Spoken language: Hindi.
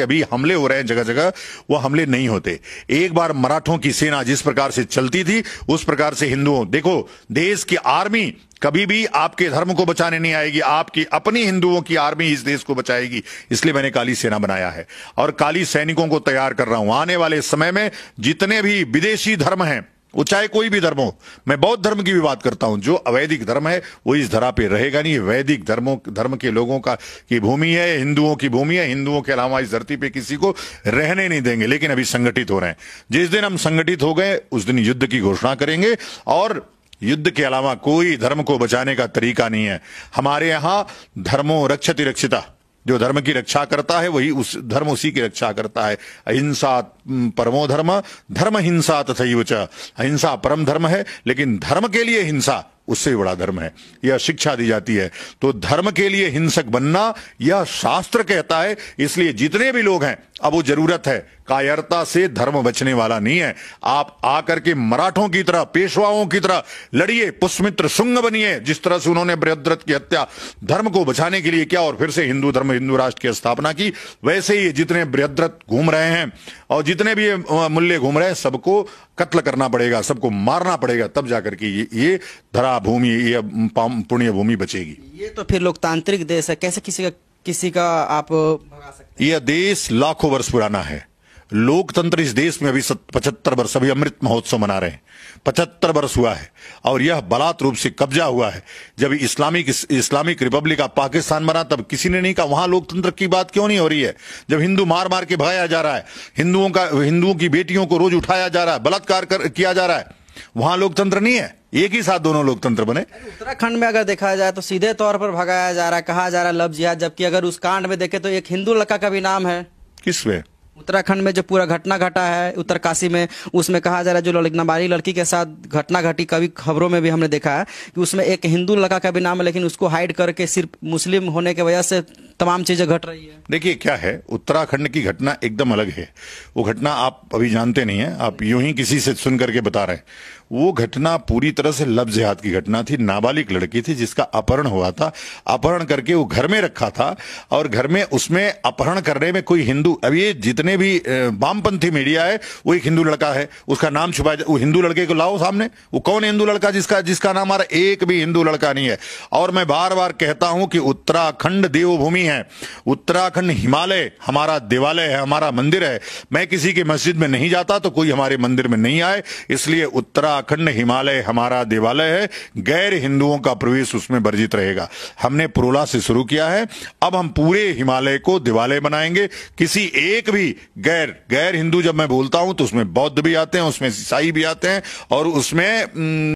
अभी हमले हो रहे हैं जगह जगह वो हमले नहीं होते एक बार मराठों की सेना जिस प्रकार से चलती थी उस प्रकार से हिंदुओं देखो देश की आर्मी कभी भी आपके धर्म को बचाने नहीं आएगी आपकी अपनी हिंदुओं की आर्मी इस देश को बचाएगी इसलिए मैंने काली सेना बनाया है और काली सैनिकों को तैयार कर रहा हूं आने वाले समय में जितने भी विदेशी धर्म हैं वो चाहे कोई भी धर्म हो मैं बौद्ध धर्म की भी बात करता हूं जो अवैधिक धर्म है वो इस धरा पे रहेगा नहीं वैदिक धर्मों धर्म के लोगों का की भूमि है हिंदुओं की भूमि है हिंदुओं के अलावा इस धरती पे किसी को रहने नहीं देंगे लेकिन अभी संगठित हो रहे हैं जिस दिन हम संगठित हो गए उस दिन युद्ध की घोषणा करेंगे और युद्ध के अलावा कोई धर्म को बचाने का तरीका नहीं है हमारे यहां धर्मो रक्षति रक्षिता जो धर्म की रक्षा करता है वही उस धर्म उसी की रक्षा करता है अहिंसा परमो धर्म धर्म हिंसा तथा च अहिंसा परम धर्म है लेकिन धर्म के लिए हिंसा उससे भी बड़ा धर्म है यह शिक्षा दी जाती है तो धर्म के लिए हिंसक बनना यह शास्त्र कहता है इसलिए जितने भी लोग हैं अब वो जरूरत है कायरता से धर्म बचने वाला नहीं है आप आकर के मराठों की तरह पेशवाओं की तरह लड़िए पुष्मित्र सुंग बनिए जिस तरह से उन्होंने बृहद्रथ की हत्या धर्म को बचाने के लिए क्या और फिर से हिंदू धर्म हिंदू राष्ट्र की स्थापना की वैसे ही जितने बृहद्रथ घूम रहे हैं और जितने भी मूल्य घूम रहे हैं सबको कत्ल करना पड़ेगा सबको मारना पड़ेगा तब जाकर के ये, ये धरा भूमि ये पुण्य भूमि बचेगी ये तो फिर लोकतांत्रिक देश है कैसे किसी का किसी का आप भगा यह देश लाखों वर्ष पुराना है लोकतंत्र इस देश में अभी पचहत्तर वर्ष अभी अमृत महोत्सव मना रहे हैं पचहत्तर वर्ष हुआ है और यह बलात् रूप से कब्जा हुआ है जब Islamic Islamic republic of Pakistan बना तब किसी ने नहीं कहा वहां लोकतंत्र की बात क्यों नहीं हो रही है जब हिंदू मार मार के भगाया जा रहा है हिंदुओं का हिंदुओं की बेटियों को रोज उठाया जा रहा है बलात्कार कर किया जा रहा है वहां लोकतंत्र नहीं है एक ही साथ दोनों लोकतंत्र बने उत्तराखंड में अगर देखा जाए तो सीधे तौर पर भगाया जा रहा है कहा जा रहा है लव जिहाद जबकि अगर उस कांड में देखे तो एक हिंदू लड़का का भी नाम है किसमें उत्तराखंड में जो पूरा घटना घटा है उत्तरकाशी में उसमें कहा जा रहा है जो लड़की लड़की के साथ घटना घटी कभी खबरों में भी हमने देखा है कि उसमें एक हिंदू लड़का का भी नाम है लेकिन उसको हाइड करके सिर्फ मुस्लिम होने की वजह से तमाम चीजें घट रही है देखिए क्या है उत्तराखंड की घटना एकदम अलग है वो घटना आप अभी जानते नहीं है आप यूं ही किसी से सुन करके बता रहे हैं वो घटना पूरी तरह से लफ जिहाद की घटना थी नाबालिग लड़की थी जिसका अपहरण हुआ था अपहरण करके वो घर में रखा था और घर में उसमें अपहरण करने में कोई हिंदू अब ये जितने भी वामपंथी मीडिया है वो एक हिंदू लड़का है उसका नाम छुपाया वो हिंदू लड़के को लाओ सामने वो कौन हिंदू लड़का जिसका जिसका नाम हमारा एक भी हिंदू लड़का नहीं है और मैं बार बार कहता हूं कि उत्तराखंड देवभूमि नहीं है उत्तराखंड हिमालय हमारा देवालय है हमारा मंदिर है मैं किसी की मस्जिद में नहीं जाता तो कोई हमारे मंदिर में नहीं आए इसलिए उत्तराखंड हिमालय हमारा देवालय है गैर हिंदुओं का प्रवेश उसमें वर्जित रहेगा हमने पुरोला से शुरू किया है अब हम पूरे हिमालय को दिवालय बनाएंगे किसी एक भी गैर गैर हिंदू जब मैं बोलता हूं तो उसमें बौद्ध भी आते हैं उसमें ईसाई भी आते हैं और उसमें